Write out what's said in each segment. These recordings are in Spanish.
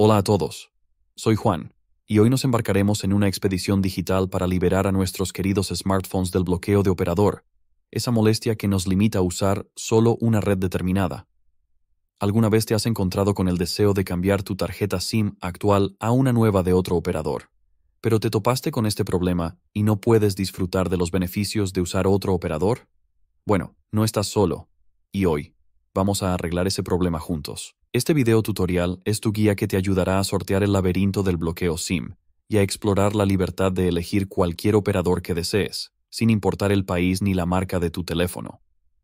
Hola a todos, soy Juan, y hoy nos embarcaremos en una expedición digital para liberar a nuestros queridos smartphones del bloqueo de operador, esa molestia que nos limita a usar solo una red determinada. ¿Alguna vez te has encontrado con el deseo de cambiar tu tarjeta SIM actual a una nueva de otro operador? Pero te topaste con este problema y no puedes disfrutar de los beneficios de usar otro operador? Bueno, no estás solo, y hoy vamos a arreglar ese problema juntos. Este video tutorial es tu guía que te ayudará a sortear el laberinto del bloqueo SIM y a explorar la libertad de elegir cualquier operador que desees, sin importar el país ni la marca de tu teléfono.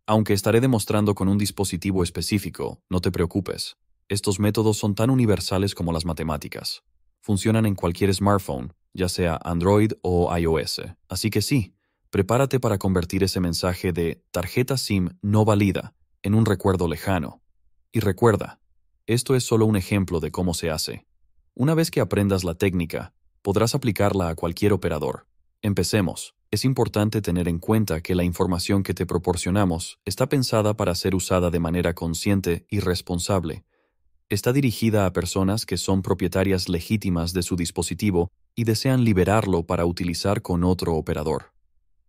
Aunque estaré demostrando con un dispositivo específico, no te preocupes. Estos métodos son tan universales como las matemáticas. Funcionan en cualquier smartphone, ya sea Android o iOS. Así que sí, prepárate para convertir ese mensaje de tarjeta SIM no válida en un recuerdo lejano. Y recuerda, esto es solo un ejemplo de cómo se hace. Una vez que aprendas la técnica, podrás aplicarla a cualquier operador. Empecemos. Es importante tener en cuenta que la información que te proporcionamos está pensada para ser usada de manera consciente y responsable. Está dirigida a personas que son propietarias legítimas de su dispositivo y desean liberarlo para utilizar con otro operador.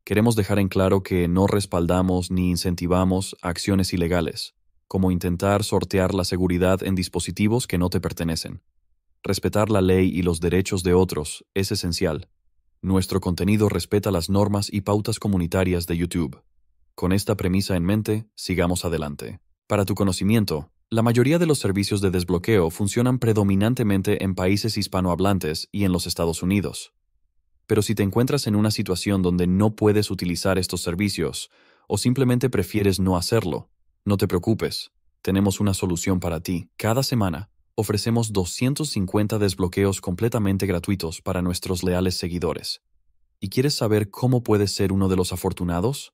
Queremos dejar en claro que no respaldamos ni incentivamos acciones ilegales como intentar sortear la seguridad en dispositivos que no te pertenecen. Respetar la ley y los derechos de otros es esencial. Nuestro contenido respeta las normas y pautas comunitarias de YouTube. Con esta premisa en mente, sigamos adelante. Para tu conocimiento, la mayoría de los servicios de desbloqueo funcionan predominantemente en países hispanohablantes y en los Estados Unidos. Pero si te encuentras en una situación donde no puedes utilizar estos servicios, o simplemente prefieres no hacerlo, no te preocupes, tenemos una solución para ti. Cada semana ofrecemos 250 desbloqueos completamente gratuitos para nuestros leales seguidores. ¿Y quieres saber cómo puedes ser uno de los afortunados?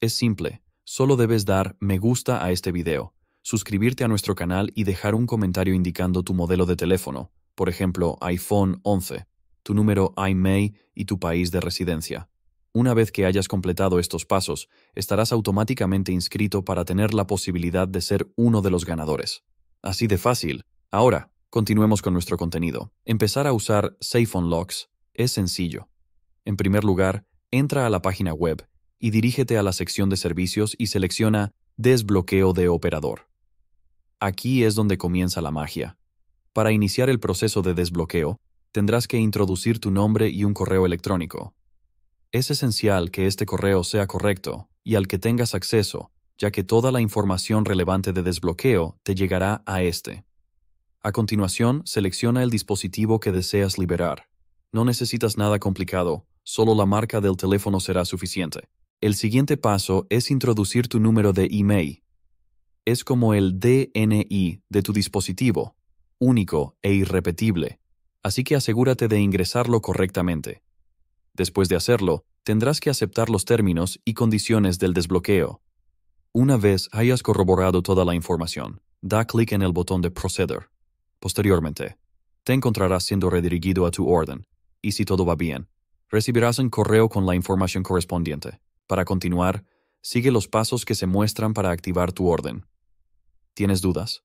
Es simple, solo debes dar me gusta a este video, suscribirte a nuestro canal y dejar un comentario indicando tu modelo de teléfono, por ejemplo iPhone 11, tu número IMEI y tu país de residencia. Una vez que hayas completado estos pasos, estarás automáticamente inscrito para tener la posibilidad de ser uno de los ganadores. Así de fácil. Ahora, continuemos con nuestro contenido. Empezar a usar Safe locks es sencillo. En primer lugar, entra a la página web y dirígete a la sección de servicios y selecciona Desbloqueo de operador. Aquí es donde comienza la magia. Para iniciar el proceso de desbloqueo, tendrás que introducir tu nombre y un correo electrónico, es esencial que este correo sea correcto y al que tengas acceso, ya que toda la información relevante de desbloqueo te llegará a este. A continuación, selecciona el dispositivo que deseas liberar. No necesitas nada complicado, solo la marca del teléfono será suficiente. El siguiente paso es introducir tu número de email. Es como el DNI de tu dispositivo, único e irrepetible, así que asegúrate de ingresarlo correctamente. Después de hacerlo, tendrás que aceptar los términos y condiciones del desbloqueo. Una vez hayas corroborado toda la información, da clic en el botón de Proceder. Posteriormente, te encontrarás siendo redirigido a tu orden, y si todo va bien, recibirás un correo con la información correspondiente. Para continuar, sigue los pasos que se muestran para activar tu orden. ¿Tienes dudas?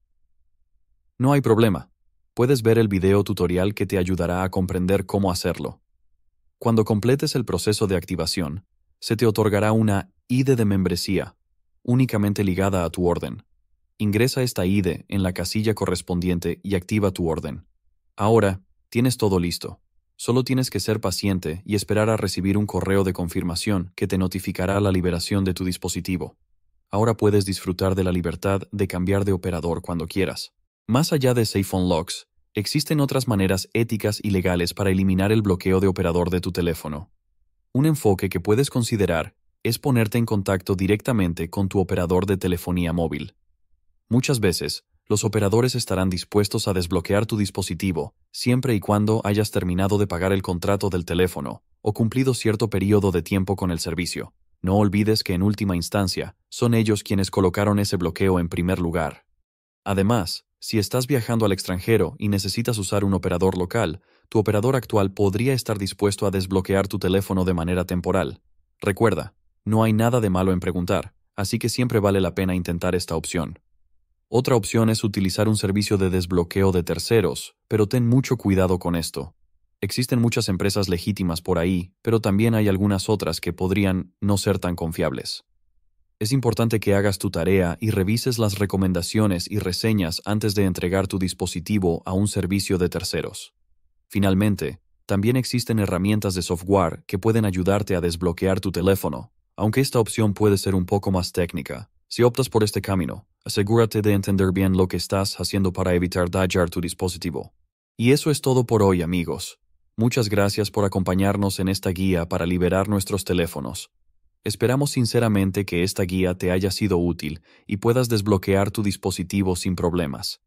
No hay problema. Puedes ver el video tutorial que te ayudará a comprender cómo hacerlo. Cuando completes el proceso de activación, se te otorgará una ID de membresía, únicamente ligada a tu orden. Ingresa esta ID en la casilla correspondiente y activa tu orden. Ahora, tienes todo listo. Solo tienes que ser paciente y esperar a recibir un correo de confirmación que te notificará la liberación de tu dispositivo. Ahora puedes disfrutar de la libertad de cambiar de operador cuando quieras. Más allá de Safe Locks, Existen otras maneras éticas y legales para eliminar el bloqueo de operador de tu teléfono. Un enfoque que puedes considerar es ponerte en contacto directamente con tu operador de telefonía móvil. Muchas veces, los operadores estarán dispuestos a desbloquear tu dispositivo siempre y cuando hayas terminado de pagar el contrato del teléfono o cumplido cierto periodo de tiempo con el servicio. No olvides que en última instancia, son ellos quienes colocaron ese bloqueo en primer lugar. Además, si estás viajando al extranjero y necesitas usar un operador local, tu operador actual podría estar dispuesto a desbloquear tu teléfono de manera temporal. Recuerda, no hay nada de malo en preguntar, así que siempre vale la pena intentar esta opción. Otra opción es utilizar un servicio de desbloqueo de terceros, pero ten mucho cuidado con esto. Existen muchas empresas legítimas por ahí, pero también hay algunas otras que podrían no ser tan confiables. Es importante que hagas tu tarea y revises las recomendaciones y reseñas antes de entregar tu dispositivo a un servicio de terceros. Finalmente, también existen herramientas de software que pueden ayudarte a desbloquear tu teléfono, aunque esta opción puede ser un poco más técnica. Si optas por este camino, asegúrate de entender bien lo que estás haciendo para evitar dañar tu dispositivo. Y eso es todo por hoy amigos. Muchas gracias por acompañarnos en esta guía para liberar nuestros teléfonos. Esperamos sinceramente que esta guía te haya sido útil y puedas desbloquear tu dispositivo sin problemas.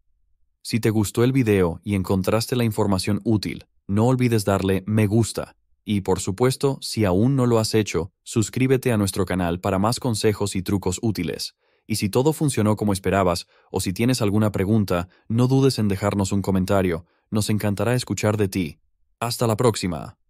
Si te gustó el video y encontraste la información útil, no olvides darle me gusta. Y por supuesto, si aún no lo has hecho, suscríbete a nuestro canal para más consejos y trucos útiles. Y si todo funcionó como esperabas, o si tienes alguna pregunta, no dudes en dejarnos un comentario. Nos encantará escuchar de ti. Hasta la próxima.